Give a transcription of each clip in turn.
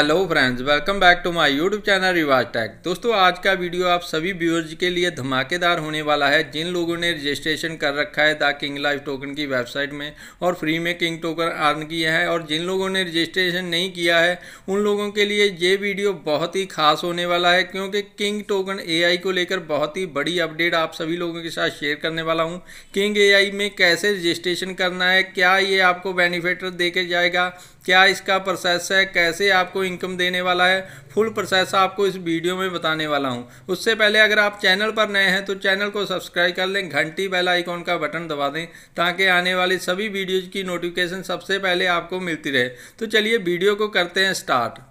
hello friends welcome back to my YouTube channel Riwaj tech दोस्तों आज का वीडियो आप सभी व्यूअर्स के लिए धमाकेदार होने वाला है जिन लोगों ने रजिस्ट्रेशन कर रखा है द किंग लाइफ टोकन की वेबसाइट में और फ्री में किंग टोकन अर्न किया है और जिन लोगों ने रजिस्ट्रेशन नहीं किया है उन लोगों के लिए ये वीडियो बहुत ही खास होने वाला है क्योंकि किंग टोकन ए को लेकर बहुत ही बड़ी अपडेट आप सभी लोगों के साथ शेयर करने वाला हूँ किंग ए में कैसे रजिस्ट्रेशन करना है क्या ये आपको बेनिफिट देके जाएगा क्या इसका प्रोसेस है कैसे आपको इनकम देने वाला है फुल प्रोसेस आपको इस वीडियो में बताने वाला हूँ उससे पहले अगर आप चैनल पर नए हैं तो चैनल को सब्सक्राइब कर लें घंटी बेल आइकॉन का बटन दबा दें ताकि आने वाली सभी वीडियोज़ की नोटिफिकेशन सबसे पहले आपको मिलती रहे तो चलिए वीडियो को करते हैं स्टार्ट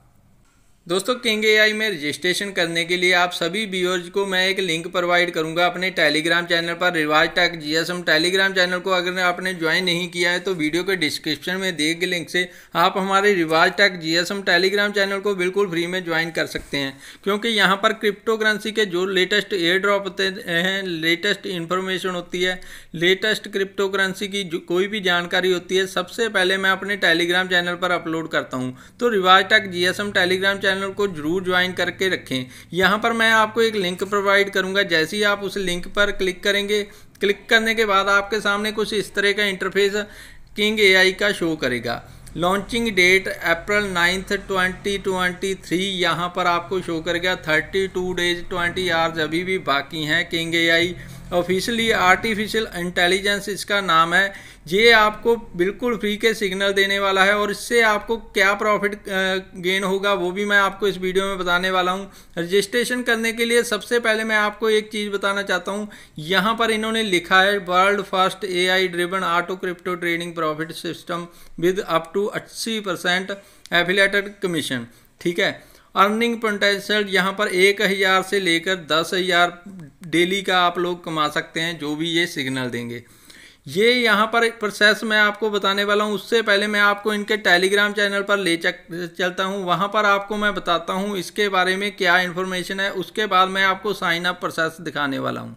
दोस्तों किंग आई में रजिस्ट्रेशन करने के लिए आप सभी व्यूअर्स को मैं एक लिंक प्रोवाइड करूंगा अपने टेलीग्राम चैनल पर रिवाज टैक एम टेलीग्राम चैनल को अगर आपने ज्वाइन नहीं किया है तो वीडियो के डिस्क्रिप्शन में दिए गए लिंक से आप हमारे रिवाज टैक एम टेलीग्राम चैनल को बिल्कुल फ्री में ज्वाइन कर सकते हैं क्योंकि यहाँ पर क्रिप्टो करेंसी के जो लेटेस्ट एयर ड्रॉप होते हैं लेटेस्ट इन्फॉर्मेशन होती है लेटेस्ट क्रिप्टो करेंसी की कोई भी जानकारी होती है सबसे पहले मैं अपने टेलीग्राम चैनल पर अपलोड करता हूँ तो Riwaj tech GSM telegram channel channel को जरूर ज्वाइन करके रखें यहाँ पर मैं आपको एक लिंक प्रोवाइड करूँगा जैसे ही आप उस लिंक पर क्लिक करेंगे क्लिक करने के बाद आपके सामने कुछ इस तरह का इंटरफेस किंग एआई का शो करेगा launching date April ninth twenty twenty three यहाँ पर आपको शो कर गया thirty two days twenty hours अभी भी बाकी हैं king AI officially artificial intelligence इसका नाम है ये आपको बिल्कुल फ्री के सिग्नल देने वाला है और इससे आपको क्या प्रॉफिट गेन होगा वो भी मैं आपको इस वीडियो में बताने वाला हूँ रजिस्ट्रेशन करने के लिए सबसे पहले मैं आपको एक चीज़ बताना चाहता हूँ यहाँ पर इन्होंने लिखा है world first I driven auto crypto trading profit system with up to अस्सी परसेंट एफिलेटेड कमीशन ठीक है अर्निंग पोटेंशियल यहाँ पर एक हज़ार से लेकर दस हज़ार डेली का आप लोग कमा सकते हैं जो भी ये सिग्नल देंगे ये यहाँ पर प्रोसेस मैं आपको बताने वाला हूँ उससे पहले मैं आपको इनके टेलीग्राम चैनल पर ले चक, चलता हूँ वहाँ पर आपको मैं बताता हूँ इसके बारे में क्या इन्फॉर्मेशन है उसके बाद मैं आपको साइन अप प्रोसेस दिखाने वाला हूँ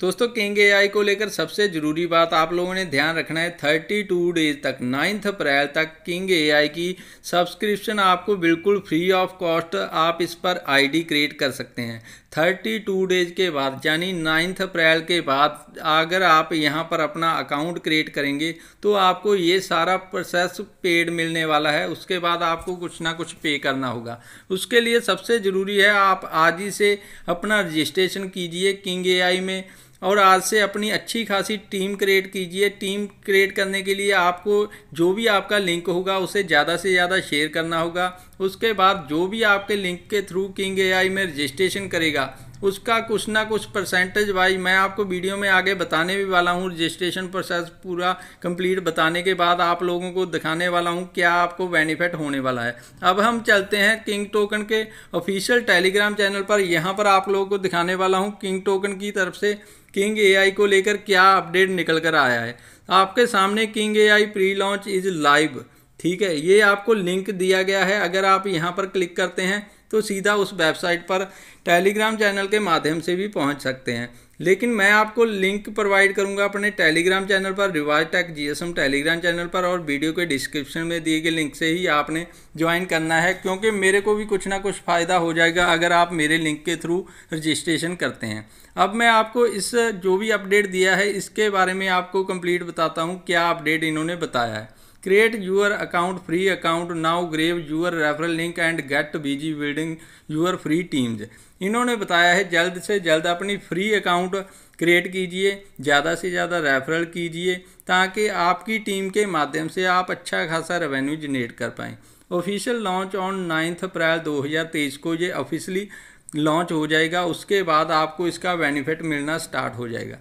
दोस्तों किंग एआई को लेकर सबसे ज़रूरी बात आप लोगों ने ध्यान रखना है थर्टी टू डेज तक नाइन्थ अप्रैल तक किंग एआई की सब्सक्रिप्शन आपको बिल्कुल फ्री ऑफ कॉस्ट आप इस पर आईडी क्रिएट कर सकते हैं थर्टी टू डेज के बाद यानी नाइन्थ अप्रैल के बाद अगर आप यहाँ पर अपना अकाउंट क्रिएट करेंगे तो आपको ये सारा प्रोसेस पेड मिलने वाला है उसके बाद आपको कुछ ना कुछ पे करना होगा उसके लिए सबसे ज़रूरी है आप आज ही से अपना रजिस्ट्रेशन कीजिए किंग ए में और आज से अपनी अच्छी खासी टीम क्रिएट कीजिए टीम क्रिएट करने के लिए आपको जो भी आपका लिंक होगा उसे ज़्यादा से ज़्यादा शेयर करना होगा उसके बाद जो भी आपके लिंक के थ्रू किंग एआई में रजिस्ट्रेशन करेगा उसका कुछ ना कुछ परसेंटेज वाइज मैं आपको वीडियो में आगे बताने भी वाला हूँ रजिस्ट्रेशन प्रोसेस पूरा कंप्लीट बताने के बाद आप लोगों को दिखाने वाला हूँ क्या आपको बेनिफिट होने वाला है अब हम चलते हैं किंग टोकन के ऑफिशियल टेलीग्राम चैनल पर यहाँ पर आप लोगों को दिखाने वाला हूँ किंग टोकन की तरफ से किंग ए को लेकर क्या अपडेट निकल कर आया है आपके सामने king A pre launch is live ठीक है ये आपको लिंक दिया गया है अगर आप यहाँ पर क्लिक करते हैं तो सीधा उस वेबसाइट पर टेलीग्राम चैनल के माध्यम से भी पहुंच सकते हैं लेकिन मैं आपको लिंक प्रोवाइड करूंगा अपने टेलीग्राम चैनल पर रिवाज टेक जीएसएम टेलीग्राम चैनल पर और वीडियो के डिस्क्रिप्शन में दिए गए लिंक से ही आपने ज्वाइन करना है क्योंकि मेरे को भी कुछ ना कुछ फ़ायदा हो जाएगा अगर आप मेरे लिंक के थ्रू रजिस्ट्रेशन करते हैं अब मैं आपको इस जो भी अपडेट दिया है इसके बारे में आपको कंप्लीट बताता हूँ क्या अपडेट इन्होंने बताया है create your account free account now grab your referral link and get busy building your free teams इन्होंने बताया है जल्द से जल्द अपनी फ्री अकाउंट क्रिएट कीजिए ज़्यादा से ज़्यादा रेफरल कीजिए ताकि आपकी टीम के माध्यम से आप अच्छा खासा रेवेन्यू जनरेट कर पाएँ official launch on ninth April 2023 को ये ऑफिशियली लॉन्च हो जाएगा उसके बाद आपको इसका बेनिफिट मिलना स्टार्ट हो जाएगा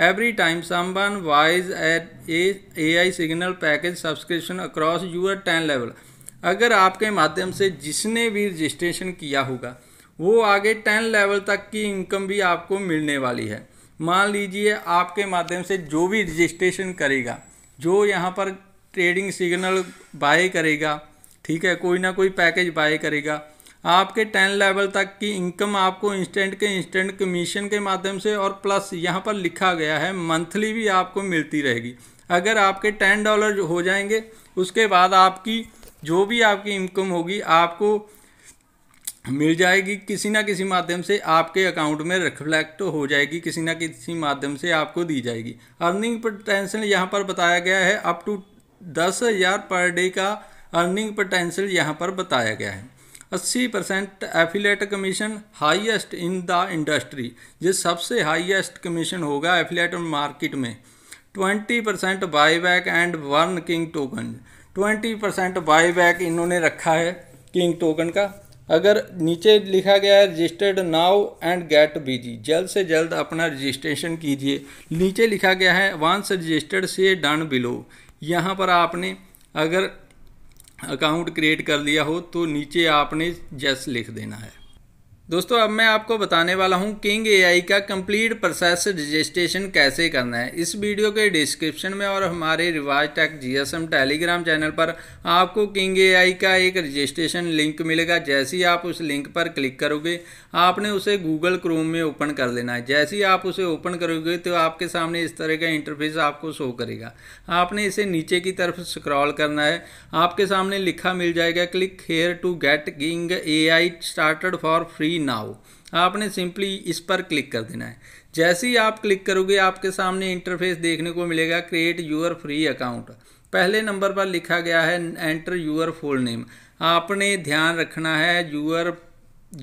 time time wise at a A I signal package subscription across your ten level अगर आपके माध्यम से जिसने भी रजिस्ट्रेशन किया होगा वो आगे टेन लेवल तक की इनकम भी आपको मिलने वाली है मान लीजिए आपके माध्यम से जो भी रजिस्ट्रेशन करेगा जो यहाँ पर ट्रेडिंग सिग्नल बाय करेगा ठीक है कोई ना कोई पैकेज बाय करेगा आपके टेन लेवल तक की इनकम आपको इंस्टेंट के इंस्टेंट कमीशन के माध्यम से और प्लस यहाँ पर लिखा गया है मंथली भी आपको मिलती रहेगी अगर आपके टेन डॉलर हो जाएंगे उसके बाद आपकी जो भी आपकी इनकम होगी आपको मिल जाएगी किसी ना किसी माध्यम से आपके अकाउंट में रिफ्लेक्ट हो जाएगी किसी ना किसी माध्यम से आपको दी जाएगी अर्निंग पोटेंशियल यहाँ पर बताया गया है अप टू दस हज़ार पर डे का अर्निंग पोटेंशियल यहाँ पर बताया गया है 80% affiliate commission highest in the industry ये सबसे हाईएस्ट कमीशन होगा एफिलेट मार्केट में 20% percent buyback and one king token 20% percent buyback इन्होंने रखा है किंग टोकन का अगर नीचे लिखा गया है registered now and get busy जल्द से जल्द अपना रजिस्ट्रेशन कीजिए नीचे लिखा गया है वंस रजिस्टर्ड से डन बिलो यहाँ पर आपने अगर अकाउंट क्रिएट कर लिया हो तो नीचे आपने जेस लिख देना है दोस्तों अब मैं आपको बताने वाला हूँ किंग एआई का कंप्लीट प्रोसेस रजिस्ट्रेशन कैसे करना है इस वीडियो के डिस्क्रिप्शन में और हमारे रिवाज टेक जीएसएम टेलीग्राम चैनल पर आपको किंग एआई का एक रजिस्ट्रेशन लिंक मिलेगा जैसे ही आप उस लिंक पर क्लिक करोगे आपने उसे गूगल क्रोम में ओपन कर लेना है जैसे ही आप उसे ओपन करोगे तो आपके सामने इस तरह का इंटरफेस आपको शो करेगा आपने इसे नीचे की तरफ स्क्रॉल करना है आपके सामने लिखा मिल जाएगा click here to get king A started for free simply now आपने सिंपली इस पर क्लिक कर देना है जैसे ही आप क्लिक करोगे आपके सामने इंटरफेस देखने को मिलेगा क्रिएट यूअर फ्री अकाउंट पहले नंबर पर लिखा गया है एंटर यूअर फुल नेम आपने ध्यान रखना है यूअर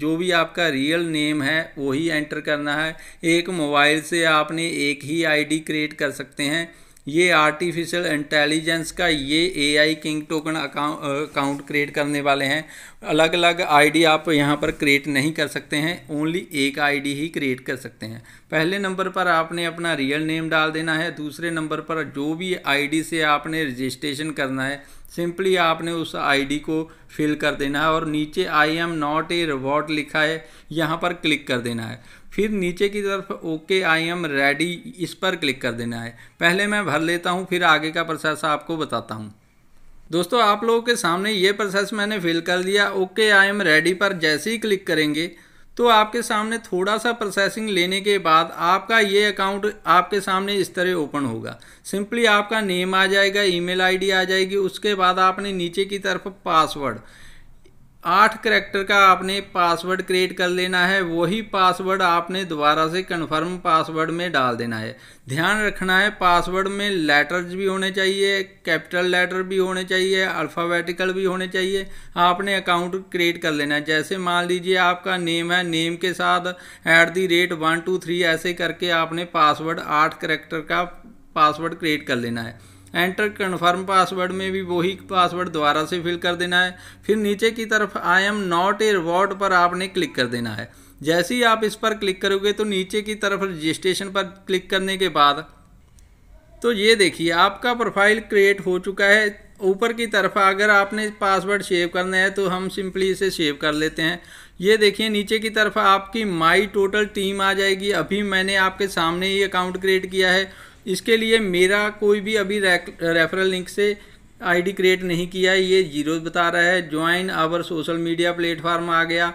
जो भी आपका रियल नेम है वही एंटर करना है एक मोबाइल से आपने एक ही आईडी क्रिएट कर सकते हैं ये आर्टिफिशियल इंटेलिजेंस का ये AI king token account account create करने वाले हैं अलग अलग आईडी आप यहाँ पर क्रिएट नहीं कर सकते हैं ओनली एक आईडी ही क्रिएट कर सकते हैं पहले नंबर पर आपने अपना रियल नेम डाल देना है दूसरे नंबर पर जो भी आईडी से आपने रजिस्ट्रेशन करना है सिंपली आपने उस आईडी को फिल कर देना है और नीचे I am not a robot लिखा है यहाँ पर क्लिक कर देना है फिर नीचे की तरफ ओके आई एम रेडी इस पर क्लिक कर देना है पहले मैं भर लेता हूँ फिर आगे का प्रोसेस आपको बताता हूँ दोस्तों आप लोगों के सामने ये प्रोसेस मैंने फिल कर दिया ओके आई एम रेडी पर जैसे ही क्लिक करेंगे तो आपके सामने थोड़ा सा प्रोसेसिंग लेने के बाद आपका ये अकाउंट आपके सामने इस तरह ओपन होगा सिंपली आपका नेम आ जाएगा ईमेल आईडी आ जाएगी उसके बाद आपने नीचे की तरफ पासवर्ड आठ करेक्टर का आपने पासवर्ड क्रिएट कर लेना है वही पासवर्ड आपने दोबारा से कन्फर्म पासवर्ड में डाल देना है ध्यान रखना है पासवर्ड में लेटर्स भी होने चाहिए कैपिटल लेटर भी होने चाहिए अल्फ़ाबेटिकल भी होने चाहिए आपने अकाउंट क्रिएट कर लेना है जैसे मान लीजिए आपका नेम है नेम के साथ at the rate one two three ऐसे करके आपने पासवर्ड आठ करेक्टर का पासवर्ड क्रिएट कर लेना है एंटर कन्फर्म पासवर्ड में भी वही पासवर्ड दोबारा से फिल कर देना है फिर नीचे की तरफ I am not a reward पर आपने क्लिक कर देना है जैसे ही आप इस पर क्लिक करोगे तो नीचे की तरफ रजिस्ट्रेशन पर क्लिक करने के बाद तो ये देखिए आपका प्रोफाइल क्रिएट हो चुका है ऊपर की तरफ अगर आपने पासवर्ड सेव करना है तो हम सिंपली इसे सेव कर लेते हैं ये देखिए नीचे की तरफ आपकी माई टोटल टीम आ जाएगी अभी मैंने आपके सामने ही अकाउंट क्रिएट किया है इसके लिए मेरा कोई भी अभी रेफरल लिंक से आईडी क्रिएट नहीं किया है ये जीरो बता रहा है join our social media platform आ गया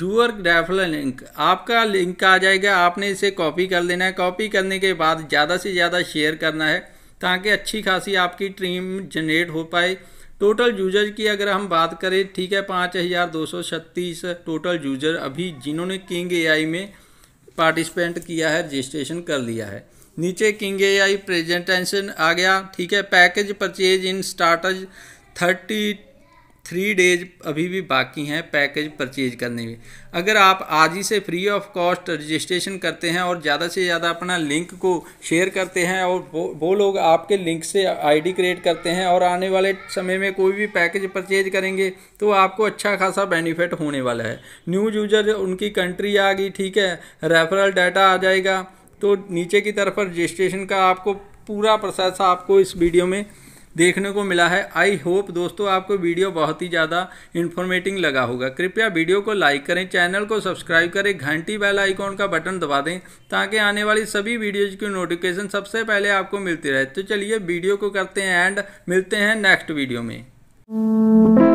जूअर रेफरल लिंक आपका लिंक आ जाएगा आपने इसे कॉपी कर लेना है कॉपी करने के बाद ज़्यादा से ज़्यादा शेयर करना है ताकि अच्छी खासी आपकी ट्रीम जनरेट हो पाए टोटल यूजर की अगर हम बात करें ठीक है पाँच हज़ार दो सौ छत्तीस टोटल यूजर अभी जिन्होंने किंग एआई में पार्टिसिपेंट किया है रजिस्ट्रेशन कर लिया है नीचे किंग ए आई प्रेजेंटेशन आ गया ठीक है package purchase in starts thirty three days अभी भी बाकी हैं पैकेज परचेज करने में अगर आप आज ही से फ्री ऑफ कॉस्ट रजिस्ट्रेशन करते हैं और ज़्यादा से ज़्यादा अपना लिंक को शेयर करते हैं और वो वो लोग आपके लिंक से आईडी क्रिएट करते हैं और आने वाले समय में कोई भी पैकेज परचेज करेंगे तो आपको अच्छा खासा बेनिफिट होने वाला है न्यूज यूजर उनकी कंट्री आ गई ठीक है रेफरल डाटा आ जाएगा तो नीचे की तरफ रजिस्ट्रेशन का आपको पूरा प्रोसेस आपको इस वीडियो में देखने को मिला है आई होप दोस्तों आपको वीडियो बहुत ही ज़्यादा इन्फॉर्मेटिव लगा होगा कृपया वीडियो को लाइक करें चैनल को सब्सक्राइब करें घंटी बेल आइकॉन का बटन दबा दें ताकि आने वाली सभी वीडियोज़ की नोटिफिकेशन सबसे पहले आपको मिलती रहे तो चलिए वीडियो को करते हैं एंड मिलते हैं नेक्स्ट वीडियो में